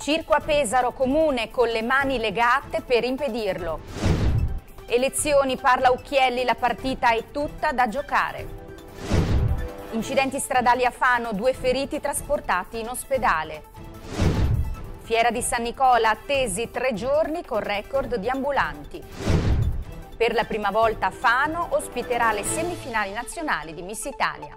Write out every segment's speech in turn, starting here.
Circo a Pesaro comune con le mani legate per impedirlo. Elezioni parla Ucchielli, la partita è tutta da giocare. Incidenti stradali a Fano, due feriti trasportati in ospedale. Fiera di San Nicola, attesi tre giorni con record di ambulanti. Per la prima volta Fano ospiterà le semifinali nazionali di Miss Italia.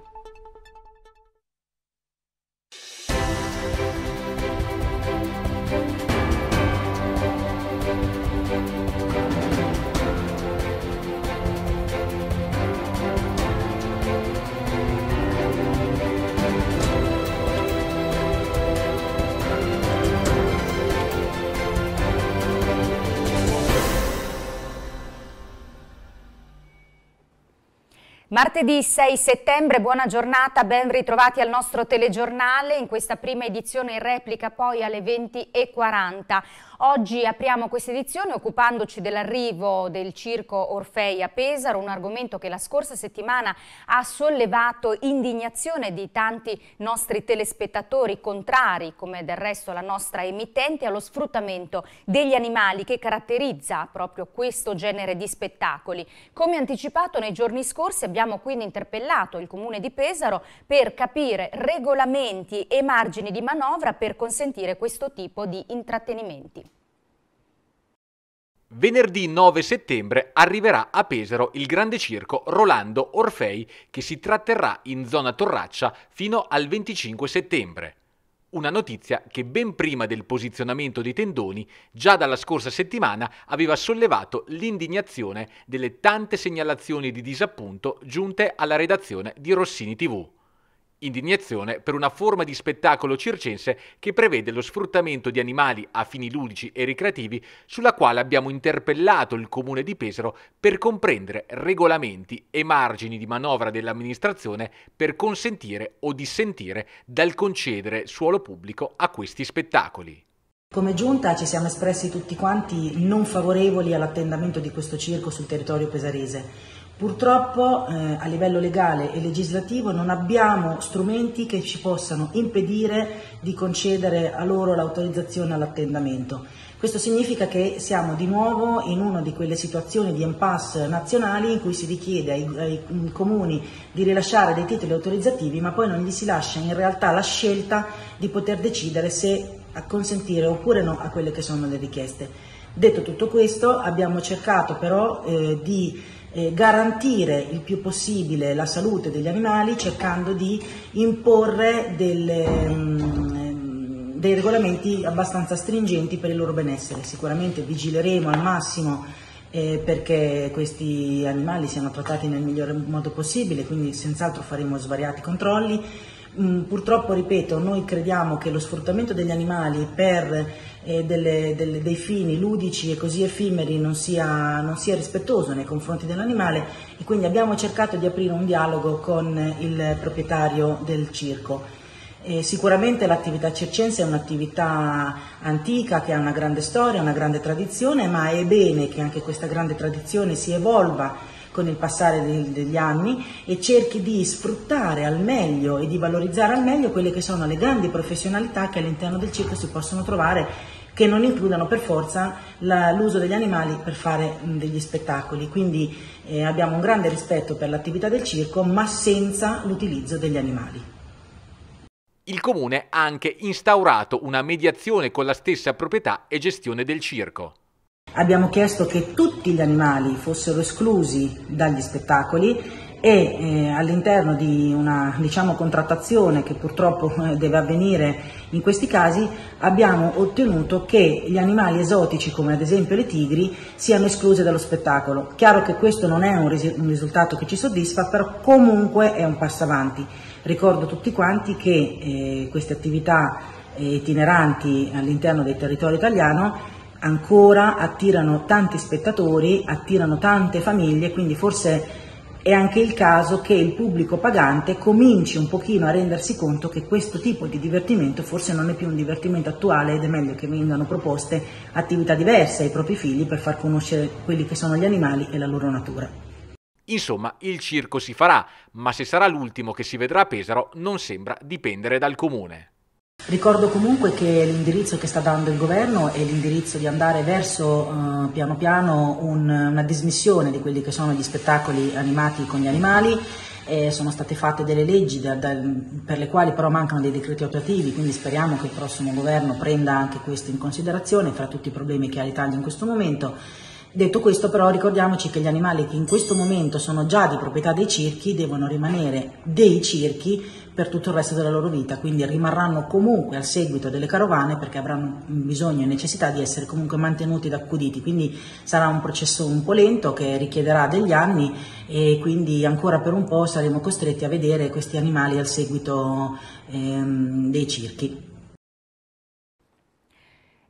Martedì 6 settembre, buona giornata, ben ritrovati al nostro telegiornale, in questa prima edizione in replica poi alle 20.40. Oggi apriamo questa edizione occupandoci dell'arrivo del circo Orfei a Pesaro, un argomento che la scorsa settimana ha sollevato indignazione di tanti nostri telespettatori contrari, come del resto la nostra emittente, allo sfruttamento degli animali che caratterizza proprio questo genere di spettacoli. Come anticipato nei giorni scorsi abbiamo quindi interpellato il comune di Pesaro per capire regolamenti e margini di manovra per consentire questo tipo di intrattenimenti. Venerdì 9 settembre arriverà a Pesaro il grande circo Rolando Orfei che si tratterrà in zona Torraccia fino al 25 settembre. Una notizia che ben prima del posizionamento dei tendoni, già dalla scorsa settimana aveva sollevato l'indignazione delle tante segnalazioni di disappunto giunte alla redazione di Rossini TV. Indignazione per una forma di spettacolo circense che prevede lo sfruttamento di animali a fini ludici e ricreativi, sulla quale abbiamo interpellato il comune di Pesaro per comprendere regolamenti e margini di manovra dell'amministrazione per consentire o dissentire dal concedere suolo pubblico a questi spettacoli. Come giunta ci siamo espressi tutti quanti non favorevoli all'attendamento di questo circo sul territorio pesarese Purtroppo eh, a livello legale e legislativo non abbiamo strumenti che ci possano impedire di concedere a loro l'autorizzazione all'attendamento. Questo significa che siamo di nuovo in una di quelle situazioni di impasse nazionali in cui si richiede ai, ai, comuni di rilasciare dei titoli autorizzativi ma poi non gli si lascia in realtà la scelta di poter decidere se consentire oppure no a quelle che sono le richieste. Detto tutto questo abbiamo cercato però eh, di eh, garantire il più possibile la salute degli animali cercando di imporre delle, mh, mm, dei regolamenti abbastanza stringenti per il loro benessere. Sicuramente vigileremo al massimo eh, perché questi animali siano trattati nel migliore modo possibile, quindi senz'altro faremo svariati controlli. Mh, mm, purtroppo, ripeto, noi crediamo che lo sfruttamento degli animali per eh, delle, delle, dei fini ludici e così effimeri non sia, non sia rispettoso nei confronti dell'animale e quindi abbiamo cercato di aprire un dialogo con il proprietario del circo. E sicuramente l'attività circense è un'attività antica che ha una grande storia, una grande tradizione, ma è bene che anche questa grande tradizione si evolva con il passare degli anni e cerchi di sfruttare al meglio e di valorizzare al meglio quelle che sono le grandi professionalità che all'interno del circo si possono trovare che non includano per forza l'uso degli animali per fare mh, degli spettacoli. Quindi eh, abbiamo un grande rispetto per l'attività del circo, ma senza l'utilizzo degli animali. Il comune ha anche instaurato una mediazione con la stessa proprietà e gestione del circo. Abbiamo chiesto che tutti gli animali fossero esclusi dagli spettacoli e eh, all'interno di una diciamo, contrattazione che purtroppo eh, deve avvenire in questi casi abbiamo ottenuto che gli animali esotici come ad esempio le tigri siano escluse dallo spettacolo. Chiaro che questo non è un, ris un risultato che ci soddisfa, però comunque è un passo avanti. Ricordo tutti quanti che eh, queste attività eh, itineranti all'interno del territorio italiano ancora attirano tanti spettatori, attirano tante famiglie, quindi forse è anche il caso che il pubblico pagante cominci un pochino a rendersi conto che questo tipo di divertimento forse non è più un divertimento attuale ed è meglio che vengano proposte attività diverse ai propri figli per far conoscere quelli che sono gli animali e la loro natura. Insomma, il circo si farà, ma se sarà l'ultimo che si vedrà a Pesaro non sembra dipendere dal comune. Ricordo comunque che l'indirizzo che sta dando il governo è l'indirizzo di andare verso eh, piano piano un, una dismissione di quelli che sono gli spettacoli animati con gli animali. Eh, sono state fatte delle leggi da, da, per le quali però mancano dei decreti attuativi, quindi speriamo che il prossimo governo prenda anche questo in considerazione fra tutti i problemi che ha l'Italia in questo momento. Detto questo però ricordiamoci che gli animali che in questo momento sono già di proprietà dei circhi devono rimanere dei circhi per tutto il resto della loro vita, quindi rimarranno comunque al seguito delle carovane perché avranno bisogno e necessità di essere comunque mantenuti ed accuditi, quindi sarà un processo un po' lento che richiederà degli anni e quindi ancora per un po' saremo costretti a vedere questi animali al seguito ehm, dei circhi.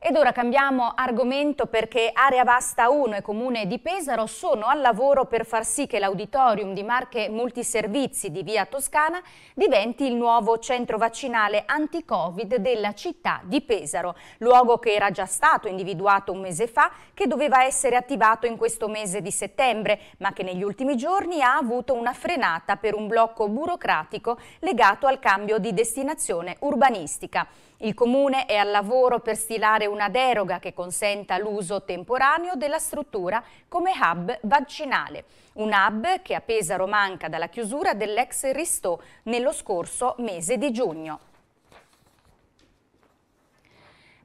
Ed ora cambiamo argomento perché Area Vasta 1 e Comune di Pesaro sono al lavoro per far sì che l'auditorium di Marche Multiservizi di Via Toscana diventi il nuovo centro vaccinale anti-Covid della città di Pesaro, luogo che era già stato individuato un mese fa, che doveva essere attivato in questo mese di settembre, ma che negli ultimi giorni ha avuto una frenata per un blocco burocratico legato al cambio di destinazione urbanistica. Il Comune è al lavoro per stilare una deroga che consenta l'uso temporaneo della struttura come hub vaccinale, un hub che a Pesaro manca dalla chiusura dell'ex Ristò nello scorso mese di giugno.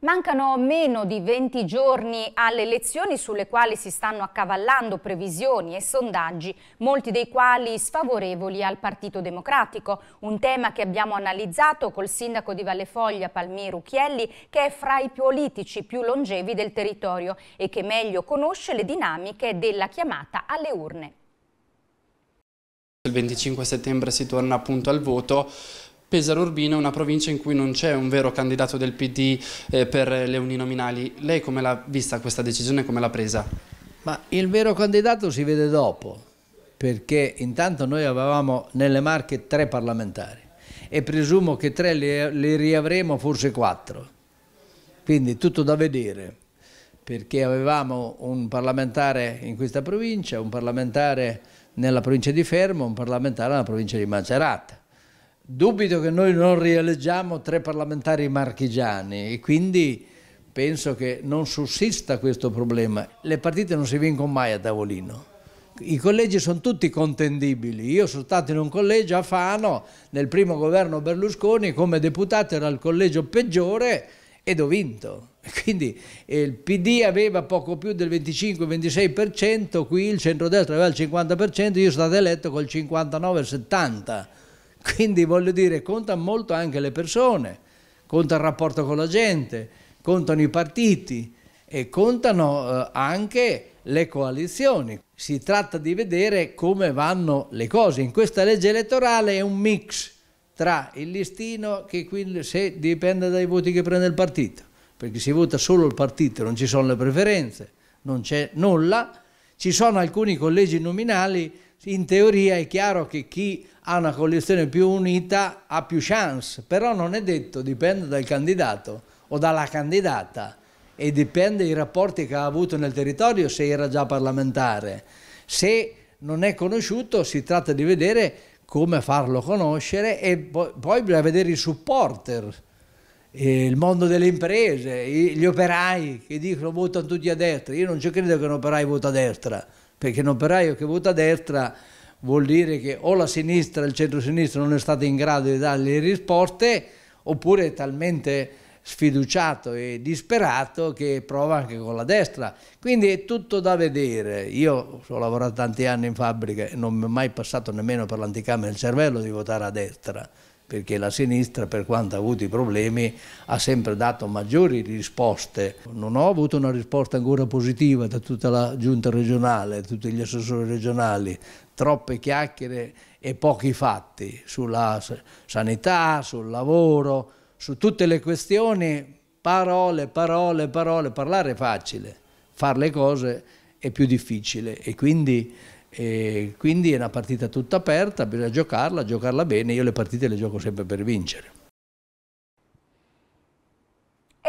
Mancano meno di 20 giorni alle elezioni sulle quali si stanno accavallando previsioni e sondaggi, molti dei quali sfavorevoli al Partito Democratico, un tema che abbiamo analizzato col sindaco di Vallefoglia Palmiro Chielli, che è fra i politici più longevi del territorio e che meglio conosce le dinamiche della chiamata alle urne. Il 25 settembre si torna appunto al voto, Pesaro Urbino è una provincia in cui non c'è un vero candidato del PD eh, per le uninominali. Lei come l'ha vista questa decisione, come l'ha presa? Ma il vero candidato si vede dopo, perché intanto noi avevamo nelle Marche tre parlamentari e presumo che tre li, li riavremo forse quattro, quindi tutto da vedere, perché avevamo un parlamentare in questa provincia, un parlamentare nella provincia di Fermo, un parlamentare nella provincia di Macerata Dubito che noi non rieleggiamo tre parlamentari marchigiani e quindi penso che non sussista questo problema. Le partite non si vincono mai a tavolino. I collegi sono tutti contendibili. Io sono stato in un collegio a Fano, nel primo governo Berlusconi, come deputato era il collegio peggiore ed ho vinto. Quindi eh, il PD aveva poco più del 25-26%, qui il centrodestra aveva il 50%, io sono stato eletto col 59-70%. Quindi voglio dire, conta molto anche le persone, conta il rapporto con la gente, contano i partiti e contano eh, anche le coalizioni. Si tratta di vedere come vanno le cose. In questa legge elettorale è un mix tra il listino che qui se dipende dai voti che prende il partito, perché si vota solo il partito, non ci sono le preferenze, non c'è nulla, ci sono alcuni collegi nominali in teoria è chiaro che chi ha una coalizione più unita ha più chance, però non è detto, dipende dal candidato o dalla candidata e dipende dai rapporti che ha avuto nel territorio se era già parlamentare. Se non è conosciuto si tratta di vedere come farlo conoscere e poi, bisogna vedere i supporter, eh, il mondo delle imprese, gli operai che dicono votano tutti a destra, io non ci credo che un operai vota a destra, perché un operaio che vota a destra vuol dire che o la sinistra il centro-sinistra non è stato in grado di dare le risposte oppure è talmente sfiduciato e disperato che prova anche con la destra. Quindi è tutto da vedere. Io ho lavorato tanti anni in fabbrica e non mi è mai passato nemmeno per l'anticamera il cervello di votare a destra perché la sinistra per quanto ha avuto i problemi ha sempre dato maggiori risposte. Non ho avuto una risposta ancora positiva da tutta la giunta regionale, tutti gli assessori regionali, troppe chiacchiere e pochi fatti sulla sanità, sul lavoro, su tutte le questioni, parole, parole, parole, parlare è facile, fare le cose è più difficile e quindi e quindi è una partita tutta aperta, bisogna giocarla, giocarla bene, io le partite le gioco sempre per vincere.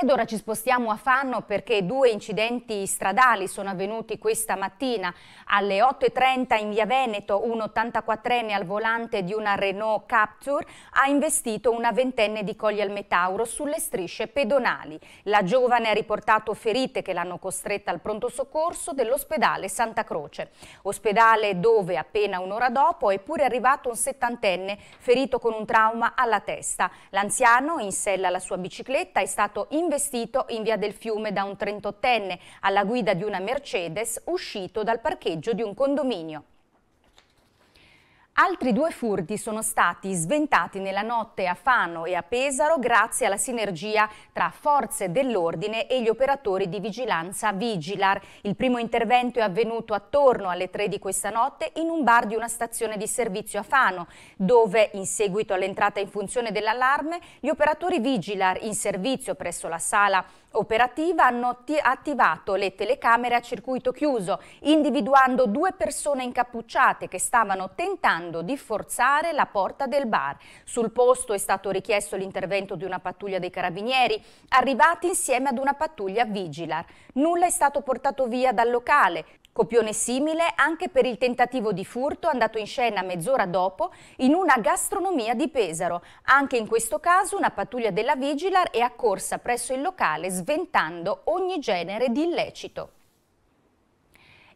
Ed ora ci spostiamo a Fanno perché due incidenti stradali sono avvenuti questa mattina alle 8.30 in via Veneto. Un 84enne al volante di una Renault Capture ha investito una ventenne di al Metauro sulle strisce pedonali. La giovane ha riportato ferite che l'hanno costretta al pronto soccorso dell'ospedale Santa Croce. Ospedale dove appena un'ora dopo è pure arrivato un settantenne ferito con un trauma alla testa. L'anziano in sella alla sua bicicletta è stato investito investito in via del fiume da un trentottenne alla guida di una Mercedes uscito dal parcheggio di un condominio. Altri due furti sono stati sventati nella notte a Fano e a Pesaro grazie alla sinergia tra forze dell'ordine e gli operatori di vigilanza Vigilar. Il primo intervento è avvenuto attorno alle 3 di questa notte in un bar di una stazione di servizio a Fano, dove in seguito all'entrata in funzione dell'allarme gli operatori Vigilar in servizio presso la sala operativa hanno attivato le telecamere a circuito chiuso, individuando due persone incappucciate che stavano tentando di forzare la porta del bar. Sul posto è stato richiesto l'intervento di una pattuglia dei carabinieri, arrivati insieme ad una pattuglia vigilar. Nulla è stato portato via dal locale, Copione simile anche per il tentativo di furto andato in scena mezz'ora dopo in una gastronomia di Pesaro. Anche in questo caso una pattuglia della Vigilar è accorsa presso il locale sventando ogni genere di illecito.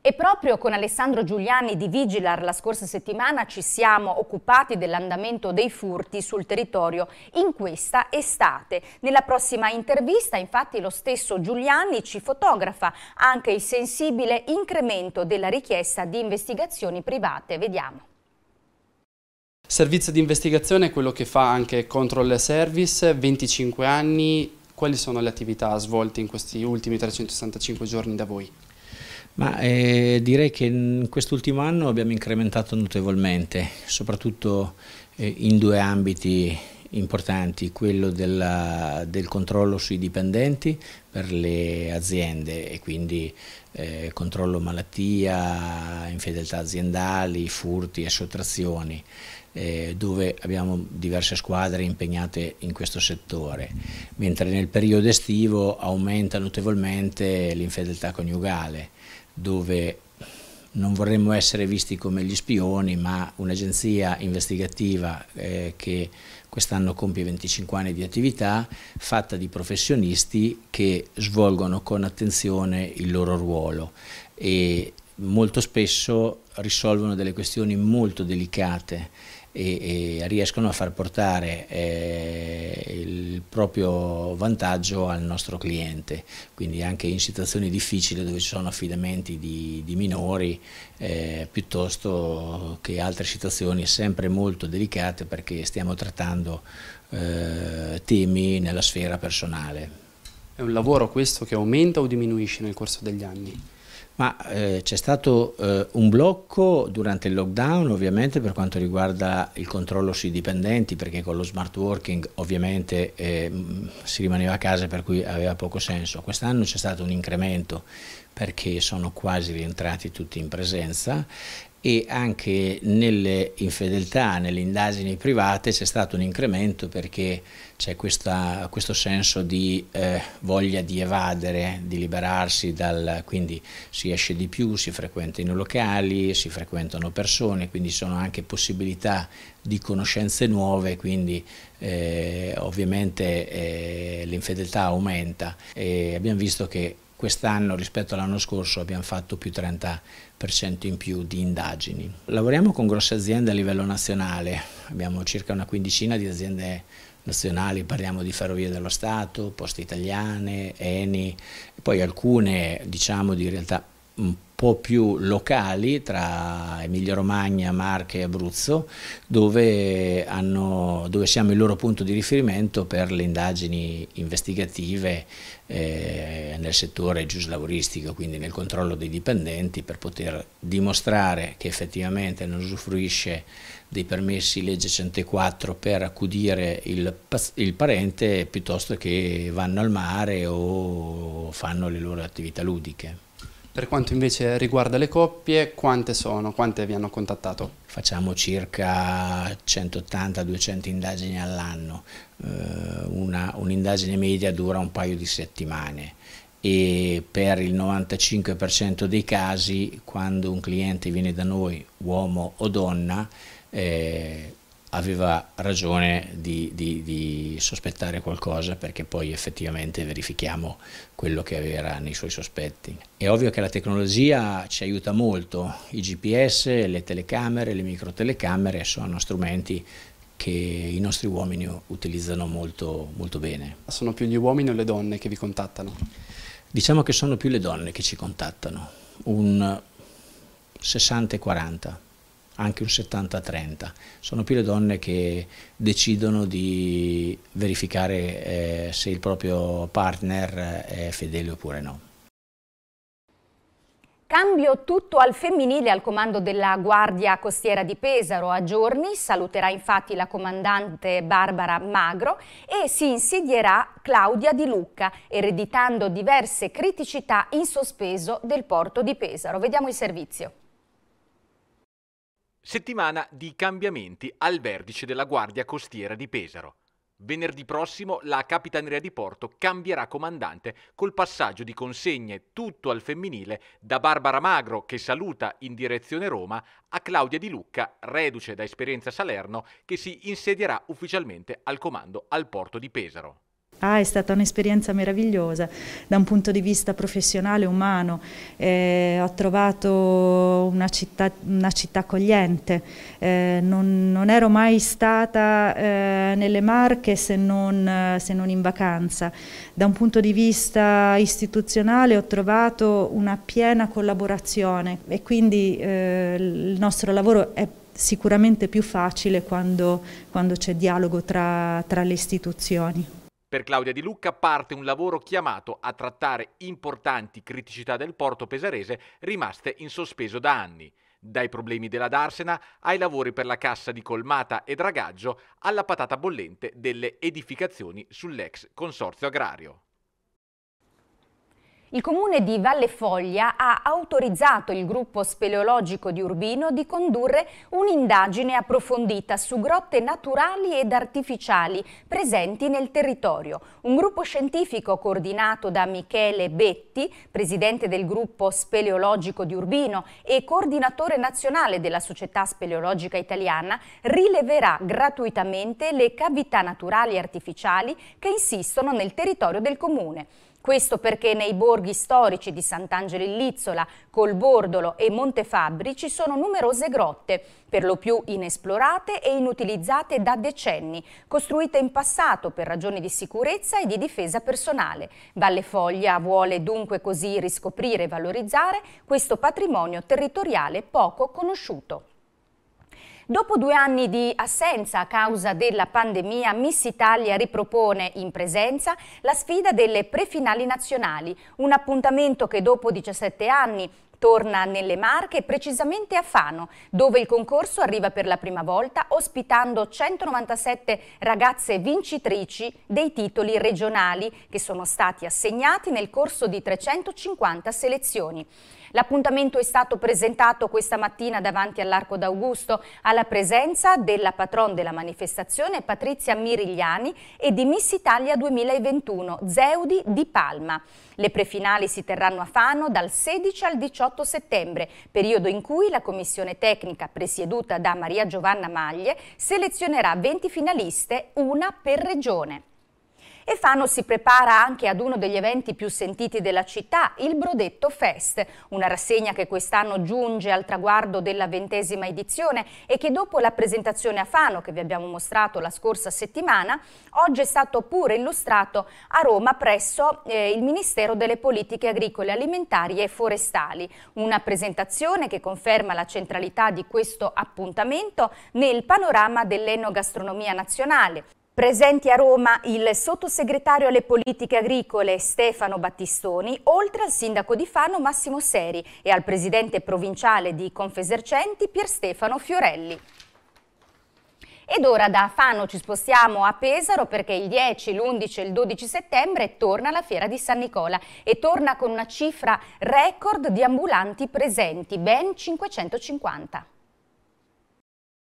E proprio con Alessandro Giuliani di Vigilar la scorsa settimana ci siamo occupati dell'andamento dei furti sul territorio in questa estate. Nella prossima intervista infatti lo stesso Giuliani ci fotografa anche il sensibile incremento della richiesta di investigazioni private. Vediamo. Servizio di investigazione è quello che fa anche Control Service, 25 anni, quali sono le attività svolte in questi ultimi 365 giorni da voi? Ma eh, direi che in quest'ultimo anno abbiamo incrementato notevolmente, soprattutto eh, in due ambiti importanti, quello della, del controllo sui dipendenti per le aziende e quindi eh, controllo malattia, infedeltà aziendali, furti e sottrazioni, eh, dove abbiamo diverse squadre impegnate in questo settore, mentre nel periodo estivo aumenta notevolmente l'infedeltà coniugale dove non vorremmo essere visti come gli spioni, ma un'agenzia investigativa eh, che quest'anno compie 25 anni di attività, fatta di professionisti che svolgono con attenzione il loro ruolo e molto spesso risolvono delle questioni molto delicate e, e riescono a far portare eh, il proprio vantaggio al nostro cliente, quindi anche in situazioni difficili dove ci sono affidamenti di, di minori eh, piuttosto che altre situazioni sempre molto delicate perché stiamo trattando eh, temi nella sfera personale. È un lavoro questo che aumenta o diminuisce nel corso degli anni? Ma eh, c'è stato eh, un blocco durante il lockdown ovviamente per quanto riguarda il controllo sui dipendenti perché con lo smart working ovviamente eh, si rimaneva a casa per cui aveva poco senso. Quest'anno c'è stato un incremento perché sono quasi rientrati tutti in presenza e anche nelle infedeltà, nelle indagini private c'è stato un incremento perché c'è questo senso di eh, voglia di evadere, di liberarsi, dal, quindi si esce di più, si frequentano i locali, si frequentano persone, quindi sono anche possibilità di conoscenze nuove, quindi eh, ovviamente eh, l'infedeltà aumenta e abbiamo visto che Quest'anno rispetto all'anno scorso abbiamo fatto più 30% in più di indagini. Lavoriamo con grosse aziende a livello nazionale, abbiamo circa una quindicina di aziende nazionali, parliamo di Ferrovie dello Stato, Poste Italiane, Eni, poi alcune diciamo di realtà un po' po' più locali tra Emilia Romagna, Marche e Abruzzo, dove, hanno, dove siamo il loro punto di riferimento per le indagini investigative eh, nel settore giuslauristico, quindi nel controllo dei dipendenti per poter dimostrare che effettivamente non usufruisce dei permessi legge 104 per accudire il, il parente piuttosto che vanno al mare o fanno le loro attività ludiche. Per quanto invece riguarda le coppie, quante sono? Quante vi hanno contattato? Facciamo circa 180-200 indagini all'anno, eh, un'indagine media dura un paio di settimane e per il 95% dei casi quando un cliente viene da noi, uomo o donna, eh, aveva ragione di, di, di, sospettare qualcosa perché poi effettivamente verifichiamo quello che aveva nei suoi sospetti. È ovvio che la tecnologia ci aiuta molto, i GPS, le telecamere, le microtelecamere sono strumenti che i nostri uomini utilizzano molto, molto bene. Sono più gli uomini o le donne che vi contattano? Diciamo che sono più le donne che ci contattano, un 60 40 anche un 70-30. Sono più le donne che decidono di verificare eh, se il proprio partner eh, è fedele oppure no. Cambio tutto al femminile al comando della Guardia Costiera di Pesaro a giorni, saluterà infatti la comandante Barbara Magro e si insidierà Claudia Di Lucca, ereditando diverse criticità in sospeso del porto di Pesaro. Vediamo il servizio. Settimana di cambiamenti al vertice della Guardia Costiera di Pesaro. Venerdì prossimo la Capitaneria di Porto cambierà comandante col passaggio di consegne tutto al femminile da Barbara Magro che saluta in direzione Roma a Claudia Di Lucca, reduce da esperienza Salerno, che si insedierà ufficialmente al comando al porto di Pesaro. Ah, è stata un'esperienza meravigliosa da un punto di vista professionale, umano. Eh, ho trovato una città, una città accogliente. Eh, non, non, ero mai stata eh, nelle Marche se non, se non in vacanza. Da un punto di vista istituzionale ho trovato una piena collaborazione e quindi eh, il nostro lavoro è sicuramente più facile quando, quando c'è dialogo tra, tra le istituzioni. Per Claudia Di Lucca parte un lavoro chiamato a trattare importanti criticità del porto pesarese rimaste in sospeso da anni, dai problemi della Darsena ai lavori per la cassa di colmata e dragaggio alla patata bollente delle edificazioni sull'ex consorzio agrario. Il comune di Valle Foglia ha autorizzato il gruppo speleologico di Urbino di condurre un'indagine approfondita su grotte naturali ed artificiali presenti nel territorio. Un gruppo scientifico coordinato da Michele Betti, presidente del gruppo speleologico di Urbino e coordinatore nazionale della Società Speleologica Italiana, rileverà gratuitamente le cavità naturali e artificiali che insistono nel territorio del comune. Questo perché nei borghi storici di Sant'Angelo in Lizzola, Colbordolo e Montefabbri ci sono numerose grotte, per lo più inesplorate e inutilizzate da decenni, costruite in passato per ragioni di sicurezza e di difesa personale. Valle Foglia vuole dunque così riscoprire e valorizzare questo patrimonio territoriale poco conosciuto. Dopo due anni di assenza a causa della pandemia, Miss Italia ripropone in presenza la sfida delle prefinali nazionali, un appuntamento che dopo 17 anni torna nelle Marche, precisamente a Fano, dove il concorso arriva per la prima volta ospitando 197 ragazze vincitrici dei titoli regionali che sono stati assegnati nel corso di 350 selezioni. L'appuntamento è stato presentato questa mattina davanti all'Arco d'Augusto alla presenza della patron della manifestazione Patrizia Mirigliani e di Miss Italia 2021, Zeudi di Palma. Le prefinali si terranno a Fano dal 16 al 18 settembre, periodo in cui la commissione tecnica presieduta da Maria Giovanna Maglie selezionerà 20 finaliste, una per regione. E Fano si prepara anche ad uno degli eventi più sentiti della città, il Brodetto Fest, una rassegna che quest'anno giunge al traguardo della ventesima edizione e che dopo la presentazione a Fano, che vi abbiamo mostrato la scorsa settimana, oggi è stato pure illustrato a Roma presso eh, il Ministero delle Politiche Agricole, Alimentari e Forestali. Una presentazione che conferma la centralità di questo appuntamento nel panorama dell'enogastronomia nazionale. Presenti a Roma il sottosegretario alle politiche agricole Stefano Battistoni, oltre al sindaco di Fano Massimo Seri e al presidente provinciale di Confesercenti Pier Stefano Fiorelli. Ed ora da Fano ci spostiamo a Pesaro perché il 10, l'11 e il 12 settembre torna la fiera di San Nicola e torna con una cifra record di ambulanti presenti, ben 550.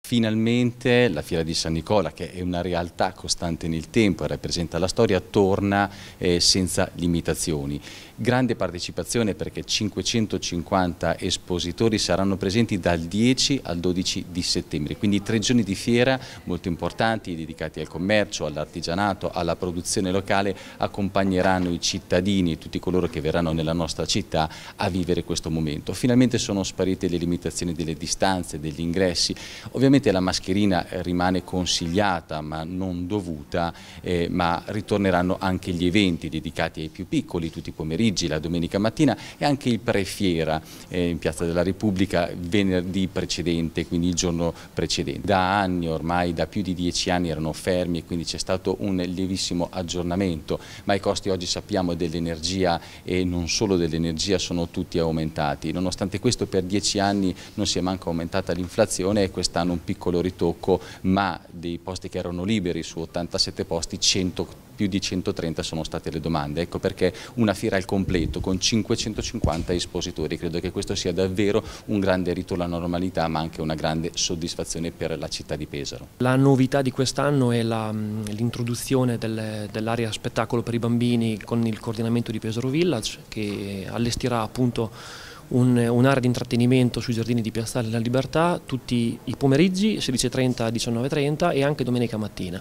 Finalmente la Fiera di San Nicola, che è una realtà costante nel tempo e rappresenta la storia, torna eh, senza limitazioni grande partecipazione perché 550 espositori saranno presenti dal 10 al 12 di settembre, quindi tre giorni di fiera molto importanti dedicati al commercio, all'artigianato, alla produzione locale, accompagneranno i cittadini e tutti coloro che verranno nella nostra città a vivere questo momento. Finalmente sono sparite le limitazioni delle distanze, degli ingressi, ovviamente la mascherina eh, rimane consigliata ma non dovuta, eh, ma ritorneranno anche gli eventi dedicati ai più piccoli tutti i pomeriggi Parigi la domenica mattina e anche il prefiera eh, in Piazza della Repubblica venerdì precedente, quindi il giorno precedente. Da anni ormai, da più di dieci anni erano fermi e quindi c'è stato un lievissimo aggiornamento, ma i costi oggi sappiamo dell'energia e non solo dell'energia sono tutti aumentati. Nonostante questo per dieci anni non si è manco aumentata l'inflazione e quest'anno un piccolo ritocco, ma dei posti che erano liberi su 87 posti 100 più di 130 sono state le domande, ecco perché una fiera al completo con 550 espositori, credo che questo sia davvero un grande rito alla normalità ma anche una grande soddisfazione per la città di Pesaro. La novità di quest'anno è l'introduzione dell'area dell spettacolo per i bambini con il coordinamento di Pesaro Village che allestirà appunto un'area di intrattenimento sui giardini di Piazzale della Libertà tutti i pomeriggi 16.30 a 19.30 e anche domenica mattina.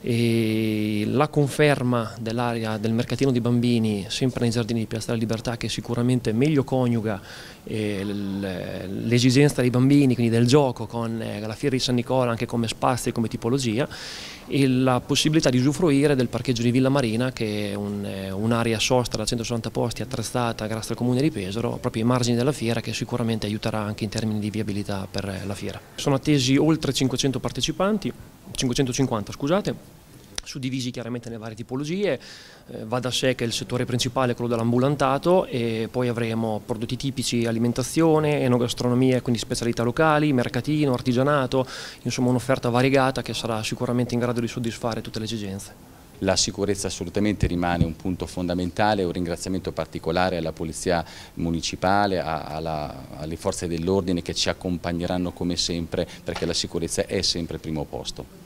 E la conferma dell'area del mercatino di bambini sempre nei giardini di Piazzale della Libertà che sicuramente meglio coniuga l'esigenza dei bambini, quindi del gioco con eh, la Fiera di San Nicola anche come spazio e come tipologia e la possibilità di usufruire del parcheggio di Villa Marina che è eh, un'area un sosta da 160 posti attrezzata grazie al Comune di Pesaro proprio ai margini della fiera che sicuramente aiuterà anche in termini di viabilità per eh, la fiera. Sono attesi oltre 500 partecipanti, 550 scusate, suddivisi chiaramente nelle varie tipologie, eh, va da sé che il settore principale è quello dell'ambulantato e poi avremo prodotti tipici, alimentazione, enogastronomia, quindi specialità locali, mercatino, artigianato, insomma un'offerta variegata che sarà sicuramente in grado di soddisfare tutte le esigenze. La sicurezza assolutamente rimane un punto fondamentale, un ringraziamento particolare alla Polizia Municipale, alla, alle forze dell'ordine che ci accompagneranno come sempre perché la sicurezza è sempre il primo posto.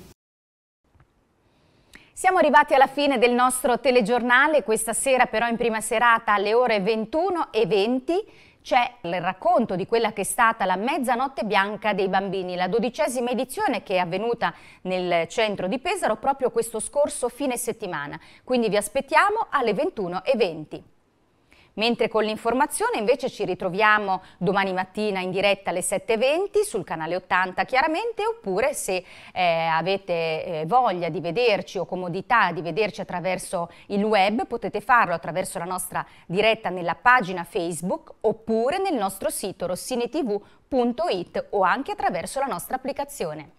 Siamo arrivati alla fine del nostro telegiornale, questa sera però in prima serata alle ore 21 e 20 c'è il racconto di quella che è stata la mezzanotte bianca dei bambini, la dodicesima edizione che è avvenuta nel centro di Pesaro proprio questo scorso fine settimana. Quindi vi aspettiamo alle 21 e 20. Mentre con l'informazione invece ci ritroviamo domani mattina in diretta alle 7.20 sul canale 80 chiaramente oppure se eh, avete eh, voglia di vederci o comodità di vederci attraverso il web potete farlo attraverso la nostra diretta nella pagina Facebook oppure nel nostro sito rossinitv.it o anche attraverso la nostra applicazione.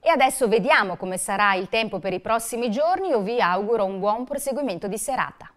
E adesso vediamo come sarà il tempo per i prossimi giorni, io vi auguro un buon proseguimento di serata.